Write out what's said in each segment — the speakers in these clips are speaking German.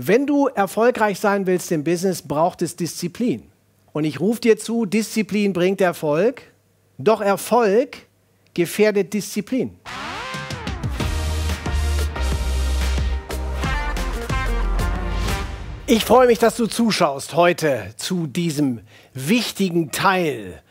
Wenn du erfolgreich sein willst im Business, braucht es Disziplin. Und ich rufe dir zu, Disziplin bringt Erfolg, doch Erfolg gefährdet Disziplin. Ich freue mich, dass du zuschaust heute zu diesem wichtigen Teil.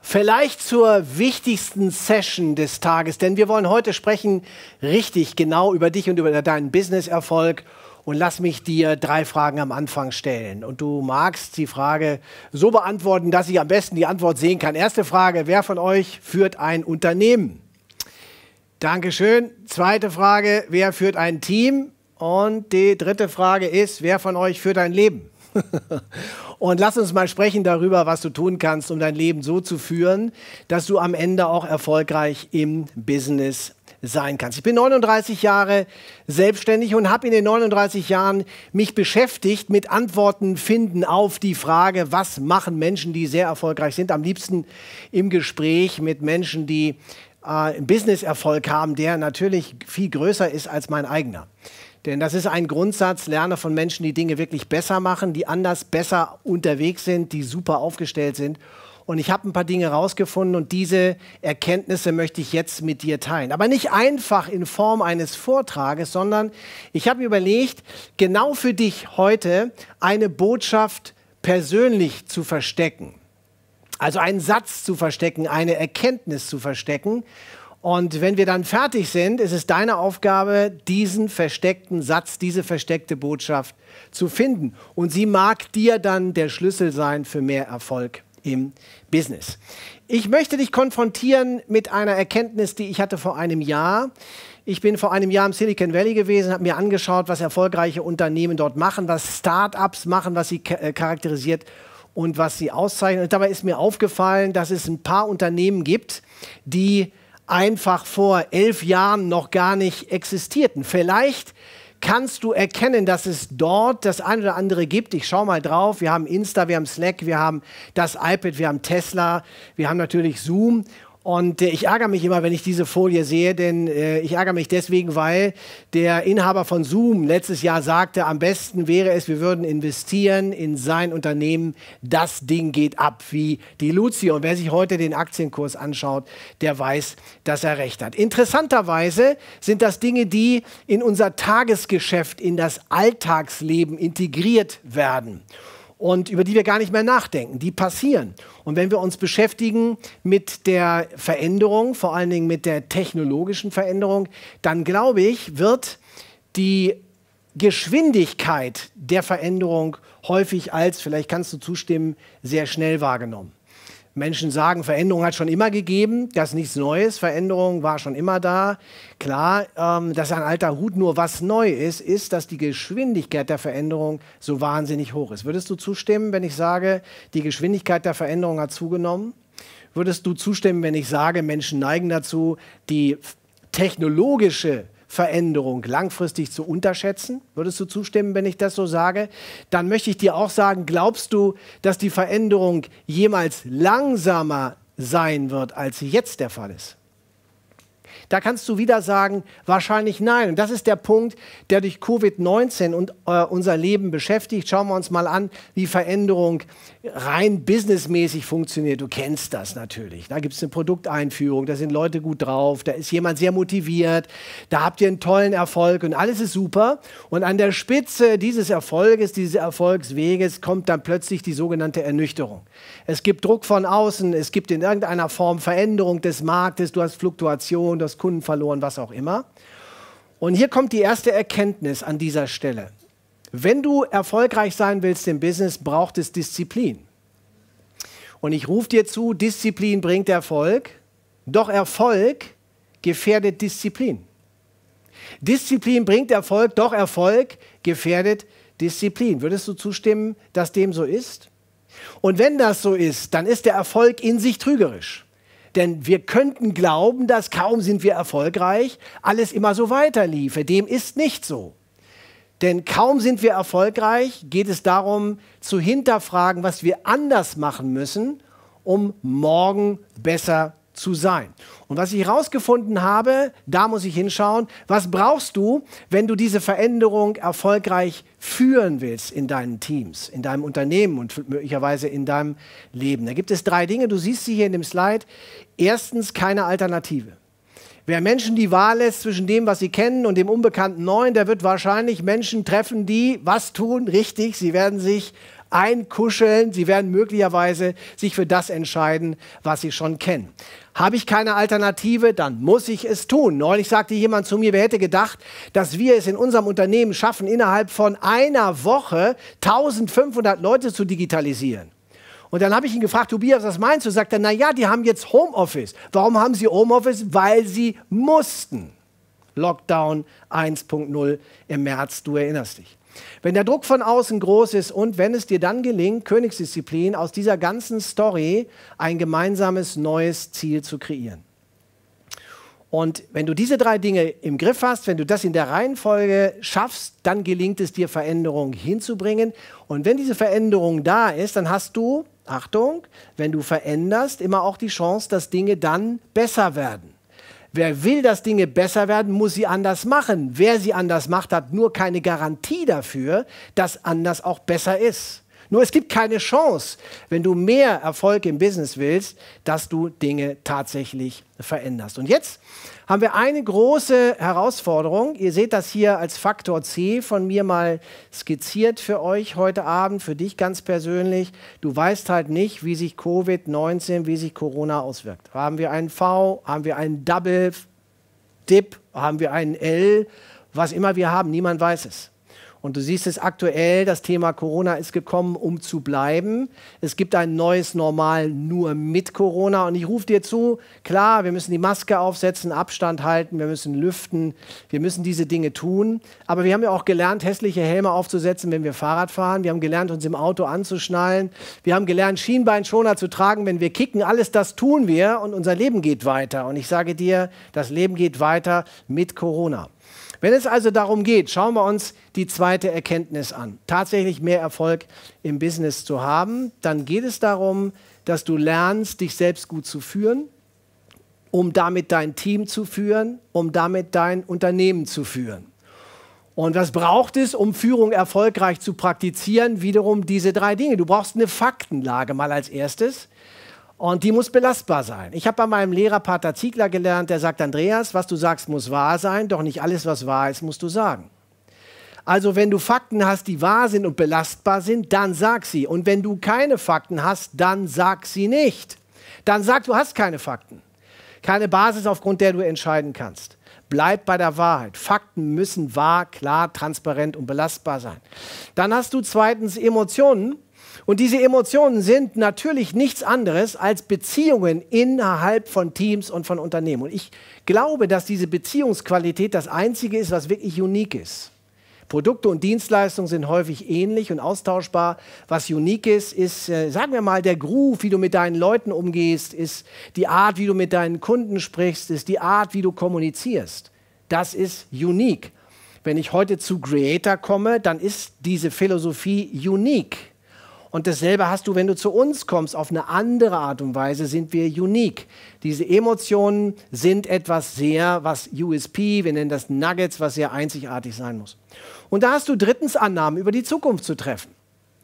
Vielleicht zur wichtigsten Session des Tages, denn wir wollen heute sprechen richtig genau über dich und über deinen business erfolg und lass mich dir drei Fragen am Anfang stellen. Und du magst die Frage so beantworten, dass ich am besten die Antwort sehen kann. Erste Frage, wer von euch führt ein Unternehmen? Dankeschön. Zweite Frage, wer führt ein Team? Und die dritte Frage ist, wer von euch führt ein Leben? und lass uns mal sprechen darüber, was du tun kannst, um dein Leben so zu führen, dass du am Ende auch erfolgreich im Business sein kannst. Ich bin 39 Jahre selbstständig und habe in den 39 Jahren mich beschäftigt mit Antworten finden auf die Frage, was machen Menschen, die sehr erfolgreich sind, am liebsten im Gespräch mit Menschen, die äh, Business-Erfolg haben, der natürlich viel größer ist als mein eigener. Denn das ist ein Grundsatz, lerne von Menschen, die Dinge wirklich besser machen, die anders besser unterwegs sind, die super aufgestellt sind und ich habe ein paar Dinge rausgefunden und diese Erkenntnisse möchte ich jetzt mit dir teilen. Aber nicht einfach in Form eines Vortrages, sondern ich habe mir überlegt, genau für dich heute eine Botschaft persönlich zu verstecken. Also einen Satz zu verstecken, eine Erkenntnis zu verstecken. Und wenn wir dann fertig sind, ist es deine Aufgabe, diesen versteckten Satz, diese versteckte Botschaft zu finden. Und sie mag dir dann der Schlüssel sein für mehr Erfolg im Business. Ich möchte dich konfrontieren mit einer Erkenntnis, die ich hatte vor einem Jahr. Ich bin vor einem Jahr im Silicon Valley gewesen, habe mir angeschaut, was erfolgreiche Unternehmen dort machen, was Start-ups machen, was sie äh, charakterisiert und was sie auszeichnet. Und dabei ist mir aufgefallen, dass es ein paar Unternehmen gibt, die einfach vor elf Jahren noch gar nicht existierten. Vielleicht kannst du erkennen, dass es dort das eine oder andere gibt. Ich schaue mal drauf. Wir haben Insta, wir haben Slack, wir haben das iPad, wir haben Tesla, wir haben natürlich Zoom und äh, ich ärgere mich immer, wenn ich diese Folie sehe, denn äh, ich ärgere mich deswegen, weil der Inhaber von Zoom letztes Jahr sagte, am besten wäre es, wir würden investieren in sein Unternehmen. Das Ding geht ab wie die Luzi. Und wer sich heute den Aktienkurs anschaut, der weiß, dass er recht hat. Interessanterweise sind das Dinge, die in unser Tagesgeschäft, in das Alltagsleben integriert werden und über die wir gar nicht mehr nachdenken. Die passieren. Und wenn wir uns beschäftigen mit der Veränderung, vor allen Dingen mit der technologischen Veränderung, dann glaube ich, wird die Geschwindigkeit der Veränderung häufig als, vielleicht kannst du zustimmen, sehr schnell wahrgenommen. Menschen sagen, Veränderung hat schon immer gegeben, das ist nichts Neues, Veränderung war schon immer da. Klar, ähm, dass ein alter Hut nur was neu ist, ist, dass die Geschwindigkeit der Veränderung so wahnsinnig hoch ist. Würdest du zustimmen, wenn ich sage, die Geschwindigkeit der Veränderung hat zugenommen? Würdest du zustimmen, wenn ich sage, Menschen neigen dazu, die technologische Veränderung langfristig zu unterschätzen. Würdest du zustimmen, wenn ich das so sage? Dann möchte ich dir auch sagen, glaubst du, dass die Veränderung jemals langsamer sein wird, als sie jetzt der Fall ist? Da kannst du wieder sagen, wahrscheinlich nein. Und das ist der Punkt, der durch Covid-19 und äh, unser Leben beschäftigt. Schauen wir uns mal an, wie Veränderung rein businessmäßig funktioniert. Du kennst das natürlich. Da gibt es eine Produkteinführung, da sind Leute gut drauf, da ist jemand sehr motiviert, da habt ihr einen tollen Erfolg und alles ist super. Und an der Spitze dieses Erfolges, dieses Erfolgsweges kommt dann plötzlich die sogenannte Ernüchterung. Es gibt Druck von außen, es gibt in irgendeiner Form Veränderung des Marktes, du hast Fluktuation, du hast Kunden verloren, was auch immer. Und hier kommt die erste Erkenntnis an dieser Stelle. Wenn du erfolgreich sein willst im Business, braucht es Disziplin. Und ich rufe dir zu, Disziplin bringt Erfolg, doch Erfolg gefährdet Disziplin. Disziplin bringt Erfolg, doch Erfolg gefährdet Disziplin. Würdest du zustimmen, dass dem so ist? Und wenn das so ist, dann ist der Erfolg in sich trügerisch. Denn wir könnten glauben, dass kaum sind wir erfolgreich, alles immer so weiterliefe. Dem ist nicht so. Denn kaum sind wir erfolgreich, geht es darum zu hinterfragen, was wir anders machen müssen, um morgen besser zu sein. Und was ich herausgefunden habe, da muss ich hinschauen, was brauchst du, wenn du diese Veränderung erfolgreich führen willst in deinen Teams, in deinem Unternehmen und möglicherweise in deinem Leben. Da gibt es drei Dinge, du siehst sie hier in dem Slide. Erstens keine Alternative. Wer Menschen die Wahl lässt zwischen dem, was sie kennen und dem unbekannten Neuen, der wird wahrscheinlich Menschen treffen, die was tun, richtig, sie werden sich einkuscheln. Sie werden möglicherweise sich für das entscheiden, was sie schon kennen. Habe ich keine Alternative, dann muss ich es tun. Neulich sagte jemand zu mir, wer hätte gedacht, dass wir es in unserem Unternehmen schaffen, innerhalb von einer Woche 1500 Leute zu digitalisieren. Und dann habe ich ihn gefragt, Tobias, was meinst du? Sagt er, naja, die haben jetzt Homeoffice. Warum haben sie Homeoffice? Weil sie mussten. Lockdown 1.0 im März, du erinnerst dich. Wenn der Druck von außen groß ist und wenn es dir dann gelingt, Königsdisziplin aus dieser ganzen Story ein gemeinsames neues Ziel zu kreieren. Und wenn du diese drei Dinge im Griff hast, wenn du das in der Reihenfolge schaffst, dann gelingt es dir, Veränderungen hinzubringen. Und wenn diese Veränderung da ist, dann hast du, Achtung, wenn du veränderst, immer auch die Chance, dass Dinge dann besser werden. Wer will, dass Dinge besser werden, muss sie anders machen. Wer sie anders macht, hat nur keine Garantie dafür, dass anders auch besser ist. Nur es gibt keine Chance, wenn du mehr Erfolg im Business willst, dass du Dinge tatsächlich veränderst. Und jetzt haben wir eine große Herausforderung. Ihr seht das hier als Faktor C von mir mal skizziert für euch heute Abend, für dich ganz persönlich. Du weißt halt nicht, wie sich Covid-19, wie sich Corona auswirkt. Haben wir einen V, haben wir einen Double Dip, haben wir einen L, was immer wir haben, niemand weiß es. Und du siehst es aktuell, das Thema Corona ist gekommen, um zu bleiben. Es gibt ein neues Normal nur mit Corona. Und ich rufe dir zu, klar, wir müssen die Maske aufsetzen, Abstand halten, wir müssen lüften, wir müssen diese Dinge tun. Aber wir haben ja auch gelernt, hässliche Helme aufzusetzen, wenn wir Fahrrad fahren. Wir haben gelernt, uns im Auto anzuschnallen. Wir haben gelernt, Schienbeinschoner zu tragen, wenn wir kicken. Alles das tun wir und unser Leben geht weiter. Und ich sage dir, das Leben geht weiter mit Corona. Wenn es also darum geht, schauen wir uns die zweite Erkenntnis an. Tatsächlich mehr Erfolg im Business zu haben, dann geht es darum, dass du lernst, dich selbst gut zu führen, um damit dein Team zu führen, um damit dein Unternehmen zu führen. Und was braucht es, um Führung erfolgreich zu praktizieren? Wiederum diese drei Dinge. Du brauchst eine Faktenlage mal als erstes. Und die muss belastbar sein. Ich habe bei meinem Lehrer Pater Ziegler gelernt, der sagt, Andreas, was du sagst, muss wahr sein, doch nicht alles, was wahr ist, musst du sagen. Also wenn du Fakten hast, die wahr sind und belastbar sind, dann sag sie. Und wenn du keine Fakten hast, dann sag sie nicht. Dann sag, du hast keine Fakten. Keine Basis, aufgrund der du entscheiden kannst. Bleib bei der Wahrheit. Fakten müssen wahr, klar, transparent und belastbar sein. Dann hast du zweitens Emotionen. Und diese Emotionen sind natürlich nichts anderes als Beziehungen innerhalb von Teams und von Unternehmen. Und ich glaube, dass diese Beziehungsqualität das Einzige ist, was wirklich unique ist. Produkte und Dienstleistungen sind häufig ähnlich und austauschbar. Was unique ist, ist, äh, sagen wir mal, der Groove, wie du mit deinen Leuten umgehst, ist die Art, wie du mit deinen Kunden sprichst, ist die Art, wie du kommunizierst. Das ist unique. Wenn ich heute zu Creator komme, dann ist diese Philosophie unique. Und dasselbe hast du, wenn du zu uns kommst. Auf eine andere Art und Weise sind wir unique. Diese Emotionen sind etwas sehr, was USP, wir nennen das Nuggets, was sehr einzigartig sein muss. Und da hast du drittens Annahmen über die Zukunft zu treffen.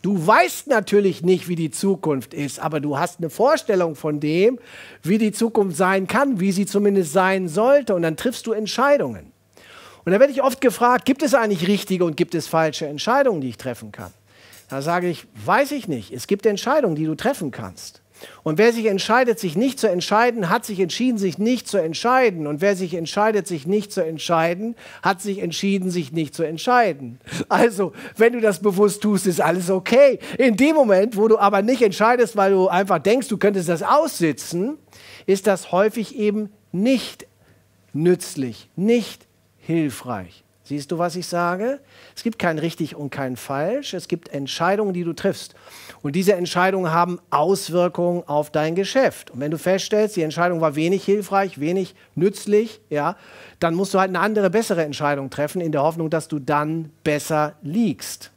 Du weißt natürlich nicht, wie die Zukunft ist, aber du hast eine Vorstellung von dem, wie die Zukunft sein kann, wie sie zumindest sein sollte. Und dann triffst du Entscheidungen. Und da werde ich oft gefragt, gibt es eigentlich richtige und gibt es falsche Entscheidungen, die ich treffen kann? Da sage ich, weiß ich nicht. Es gibt Entscheidungen, die du treffen kannst. Und wer sich entscheidet, sich nicht zu entscheiden, hat sich entschieden, sich nicht zu entscheiden. Und wer sich entscheidet, sich nicht zu entscheiden, hat sich entschieden, sich nicht zu entscheiden. Also, wenn du das bewusst tust, ist alles okay. In dem Moment, wo du aber nicht entscheidest, weil du einfach denkst, du könntest das aussitzen, ist das häufig eben nicht nützlich, nicht hilfreich. Siehst du, was ich sage? Es gibt kein richtig und kein falsch. Es gibt Entscheidungen, die du triffst. Und diese Entscheidungen haben Auswirkungen auf dein Geschäft. Und wenn du feststellst, die Entscheidung war wenig hilfreich, wenig nützlich, ja, dann musst du halt eine andere, bessere Entscheidung treffen, in der Hoffnung, dass du dann besser liegst.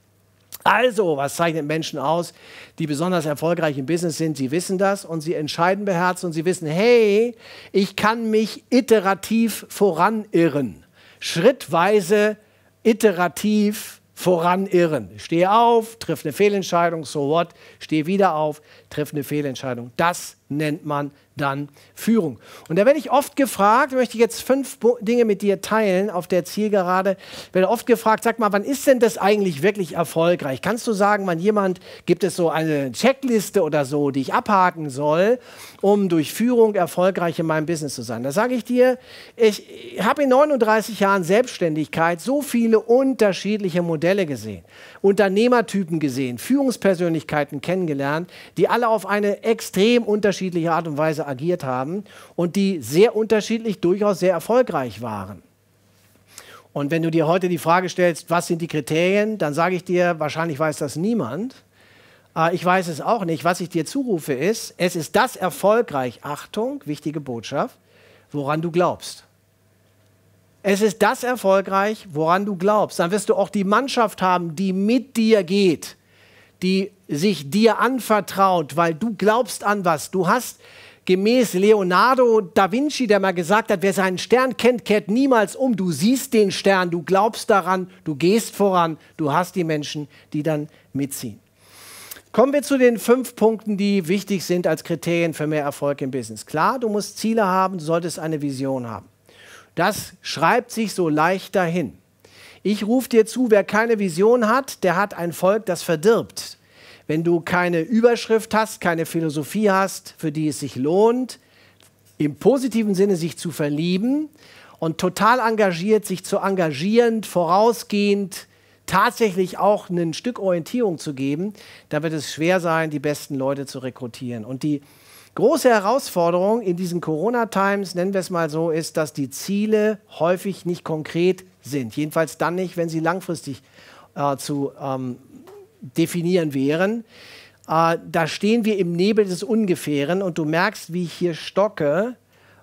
Also, was zeichnet Menschen aus, die besonders erfolgreich im Business sind? Sie wissen das und sie entscheiden beherzt und sie wissen, hey, ich kann mich iterativ voranirren schrittweise, iterativ voranirren. Ich stehe auf, triff eine Fehlentscheidung, so what, stehe wieder auf, triff eine Fehlentscheidung. Das nennt man dann Führung. Und da werde ich oft gefragt, möchte ich jetzt fünf Dinge mit dir teilen auf der Zielgerade, werde oft gefragt, sag mal, wann ist denn das eigentlich wirklich erfolgreich? Kannst du sagen, wann jemand, gibt es so eine Checkliste oder so, die ich abhaken soll, um durch Führung erfolgreich in meinem Business zu sein? Da sage ich dir, ich habe in 39 Jahren Selbstständigkeit so viele unterschiedliche Modelle gesehen, Unternehmertypen gesehen, Führungspersönlichkeiten kennengelernt, die alle auf eine extrem unterschiedliche Art und Weise agiert haben und die sehr unterschiedlich, durchaus sehr erfolgreich waren. Und wenn du dir heute die Frage stellst, was sind die Kriterien, dann sage ich dir, wahrscheinlich weiß das niemand. Äh, ich weiß es auch nicht. Was ich dir zurufe ist, es ist das erfolgreich, Achtung, wichtige Botschaft, woran du glaubst. Es ist das erfolgreich, woran du glaubst. Dann wirst du auch die Mannschaft haben, die mit dir geht, die sich dir anvertraut, weil du glaubst an was. Du hast gemäß Leonardo da Vinci, der mal gesagt hat, wer seinen Stern kennt, kehrt niemals um. Du siehst den Stern, du glaubst daran, du gehst voran, du hast die Menschen, die dann mitziehen. Kommen wir zu den fünf Punkten, die wichtig sind als Kriterien für mehr Erfolg im Business. Klar, du musst Ziele haben, du solltest eine Vision haben. Das schreibt sich so leicht dahin. Ich rufe dir zu, wer keine Vision hat, der hat ein Volk, das verdirbt wenn du keine Überschrift hast, keine Philosophie hast, für die es sich lohnt, im positiven Sinne sich zu verlieben und total engagiert, sich zu engagieren, vorausgehend, tatsächlich auch ein Stück Orientierung zu geben, dann wird es schwer sein, die besten Leute zu rekrutieren. Und die große Herausforderung in diesen Corona-Times, nennen wir es mal so, ist, dass die Ziele häufig nicht konkret sind. Jedenfalls dann nicht, wenn sie langfristig äh, zu ähm, definieren wären. Äh, da stehen wir im Nebel des Ungefähren und du merkst, wie ich hier stocke,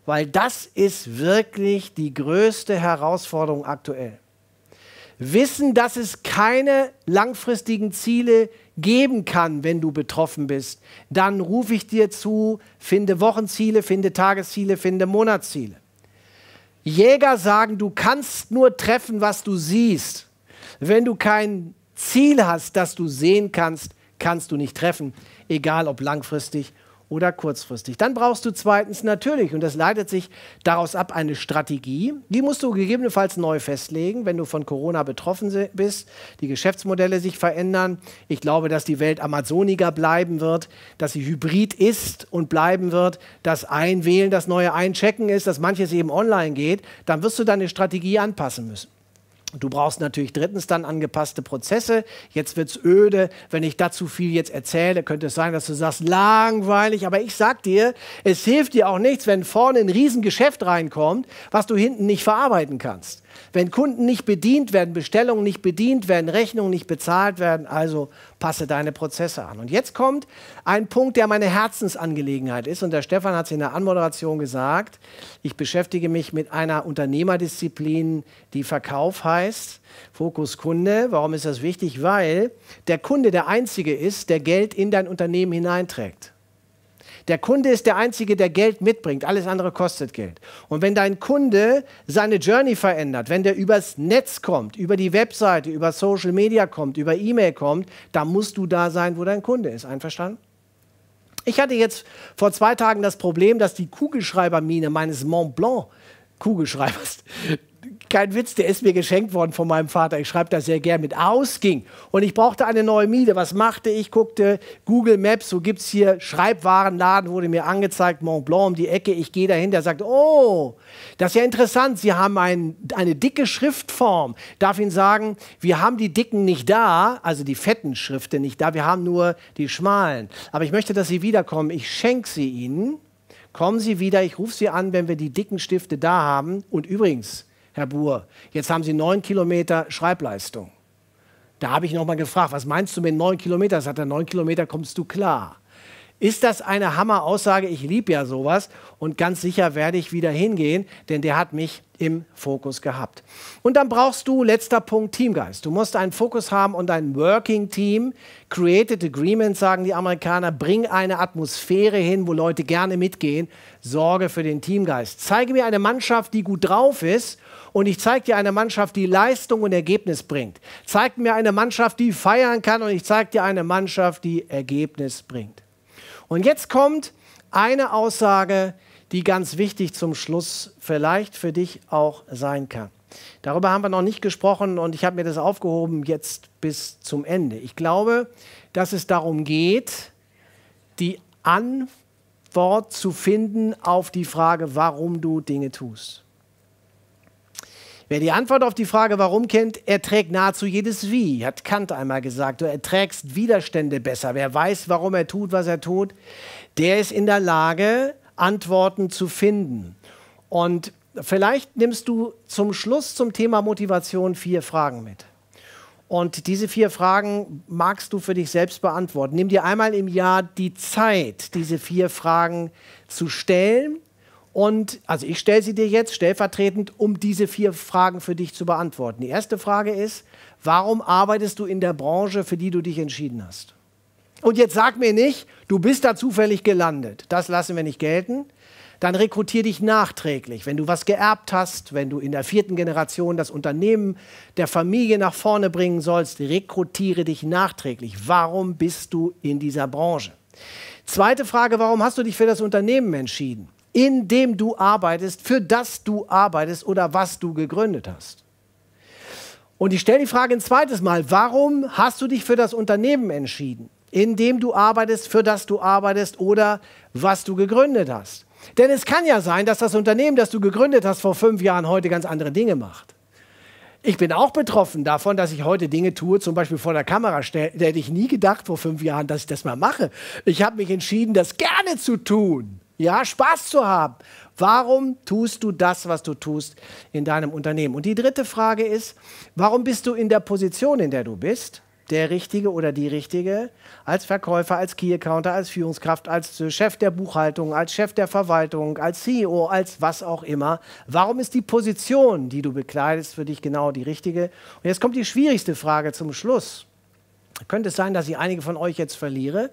weil das ist wirklich die größte Herausforderung aktuell. Wissen, dass es keine langfristigen Ziele geben kann, wenn du betroffen bist, dann rufe ich dir zu, finde Wochenziele, finde Tagesziele, finde Monatsziele. Jäger sagen, du kannst nur treffen, was du siehst. Wenn du kein Ziel hast, das du sehen kannst, kannst du nicht treffen, egal ob langfristig oder kurzfristig. Dann brauchst du zweitens natürlich, und das leitet sich daraus ab, eine Strategie. Die musst du gegebenenfalls neu festlegen, wenn du von Corona betroffen bist, die Geschäftsmodelle sich verändern. Ich glaube, dass die Welt Amazoniger bleiben wird, dass sie hybrid ist und bleiben wird, dass Einwählen das neue Einchecken ist, dass manches eben online geht. Dann wirst du deine Strategie anpassen müssen. Du brauchst natürlich drittens dann angepasste Prozesse. Jetzt wird's öde. Wenn ich dazu viel jetzt erzähle, könnte es sein, dass du sagst, langweilig. Aber ich sag dir, es hilft dir auch nichts, wenn vorne ein Riesengeschäft reinkommt, was du hinten nicht verarbeiten kannst. Wenn Kunden nicht bedient werden, Bestellungen nicht bedient werden, Rechnungen nicht bezahlt werden, also passe deine Prozesse an. Und jetzt kommt ein Punkt, der meine Herzensangelegenheit ist. Und der Stefan hat es in der Anmoderation gesagt. Ich beschäftige mich mit einer Unternehmerdisziplin, die Verkauf heißt. Fokus Kunde. Warum ist das wichtig? Weil der Kunde der Einzige ist, der Geld in dein Unternehmen hineinträgt. Der Kunde ist der Einzige, der Geld mitbringt. Alles andere kostet Geld. Und wenn dein Kunde seine Journey verändert, wenn der übers Netz kommt, über die Webseite, über Social Media kommt, über E-Mail kommt, dann musst du da sein, wo dein Kunde ist. Einverstanden? Ich hatte jetzt vor zwei Tagen das Problem, dass die Kugelschreibermine meines Mont Blanc Kugelschreibers kein Witz, der ist mir geschenkt worden von meinem Vater. Ich schreibe da sehr gern mit. Ausging. Und ich brauchte eine neue Miete. Was machte ich? Guckte Google Maps, wo gibt es hier Schreibwarenladen, wurde mir angezeigt, Mont Blanc um die Ecke. Ich gehe dahin, der sagt, oh, das ist ja interessant. Sie haben ein, eine dicke Schriftform. Darf Ihnen sagen, wir haben die dicken nicht da, also die fetten Schriften nicht da. Wir haben nur die schmalen. Aber ich möchte, dass Sie wiederkommen. Ich schenke sie Ihnen. Kommen Sie wieder, ich rufe Sie an, wenn wir die dicken Stifte da haben. Und übrigens, Herr Buhr, jetzt haben Sie neun Kilometer Schreibleistung. Da habe ich nochmal gefragt, was meinst du mit neun Kilometern? Sagt er, neun Kilometer kommst du klar. Ist das eine Hammeraussage? Ich liebe ja sowas und ganz sicher werde ich wieder hingehen, denn der hat mich im Fokus gehabt. Und dann brauchst du, letzter Punkt, Teamgeist. Du musst einen Fokus haben und ein Working Team. Created Agreement, sagen die Amerikaner, bring eine Atmosphäre hin, wo Leute gerne mitgehen. Sorge für den Teamgeist. Zeige mir eine Mannschaft, die gut drauf ist und ich zeige dir eine Mannschaft, die Leistung und Ergebnis bringt. Zeig mir eine Mannschaft, die feiern kann und ich zeige dir eine Mannschaft, die Ergebnis bringt. Und jetzt kommt eine Aussage, die ganz wichtig zum Schluss vielleicht für dich auch sein kann. Darüber haben wir noch nicht gesprochen und ich habe mir das aufgehoben jetzt bis zum Ende. Ich glaube, dass es darum geht, die Antwort zu finden auf die Frage, warum du Dinge tust. Wer die Antwort auf die Frage warum kennt, erträgt nahezu jedes Wie, hat Kant einmal gesagt. Du erträgst Widerstände besser. Wer weiß, warum er tut, was er tut, der ist in der Lage, Antworten zu finden. Und vielleicht nimmst du zum Schluss zum Thema Motivation vier Fragen mit. Und diese vier Fragen magst du für dich selbst beantworten. Nimm dir einmal im Jahr die Zeit, diese vier Fragen zu stellen und also ich stelle sie dir jetzt stellvertretend, um diese vier Fragen für dich zu beantworten. Die erste Frage ist, warum arbeitest du in der Branche, für die du dich entschieden hast? Und jetzt sag mir nicht, du bist da zufällig gelandet. Das lassen wir nicht gelten. Dann rekrutier dich nachträglich. Wenn du was geerbt hast, wenn du in der vierten Generation das Unternehmen der Familie nach vorne bringen sollst, rekrutiere dich nachträglich. Warum bist du in dieser Branche? Zweite Frage, warum hast du dich für das Unternehmen entschieden? in dem du arbeitest, für das du arbeitest oder was du gegründet hast. Und ich stelle die Frage ein zweites Mal, warum hast du dich für das Unternehmen entschieden, in dem du arbeitest, für das du arbeitest oder was du gegründet hast? Denn es kann ja sein, dass das Unternehmen, das du gegründet hast vor fünf Jahren, heute ganz andere Dinge macht. Ich bin auch betroffen davon, dass ich heute Dinge tue, zum Beispiel vor der Kamera stelle. Da hätte ich nie gedacht vor fünf Jahren, dass ich das mal mache. Ich habe mich entschieden, das gerne zu tun ja, Spaß zu haben. Warum tust du das, was du tust in deinem Unternehmen? Und die dritte Frage ist, warum bist du in der Position, in der du bist? der Richtige oder die Richtige als Verkäufer, als Key-Accounter, als Führungskraft, als Chef der Buchhaltung, als Chef der Verwaltung, als CEO, als was auch immer. Warum ist die Position, die du bekleidest, für dich genau die richtige? Und jetzt kommt die schwierigste Frage zum Schluss. Könnte es sein, dass ich einige von euch jetzt verliere?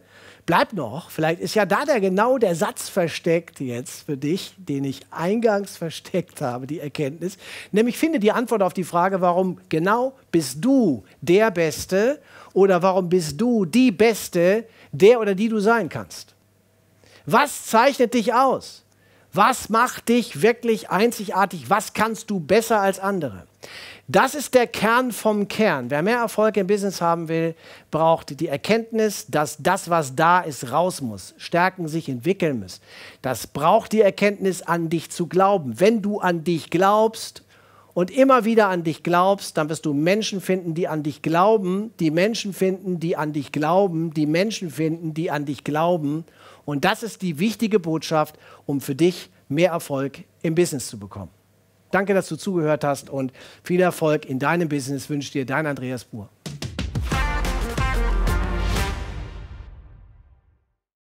bleib noch, vielleicht ist ja da der, genau der Satz versteckt jetzt für dich, den ich eingangs versteckt habe, die Erkenntnis. Nämlich finde die Antwort auf die Frage, warum genau bist du der Beste oder warum bist du die Beste, der oder die du sein kannst. Was zeichnet dich aus? Was macht dich wirklich einzigartig? Was kannst du besser als andere? Das ist der Kern vom Kern. Wer mehr Erfolg im Business haben will, braucht die Erkenntnis, dass das, was da ist, raus muss, stärken sich entwickeln muss. Das braucht die Erkenntnis, an dich zu glauben. Wenn du an dich glaubst und immer wieder an dich glaubst, dann wirst du Menschen finden, die an dich glauben, die Menschen finden, die an dich glauben, die Menschen finden, die an dich glauben. Und das ist die wichtige Botschaft, um für dich mehr Erfolg im Business zu bekommen. Danke, dass du zugehört hast und viel Erfolg in deinem Business wünscht dir dein Andreas Buhr.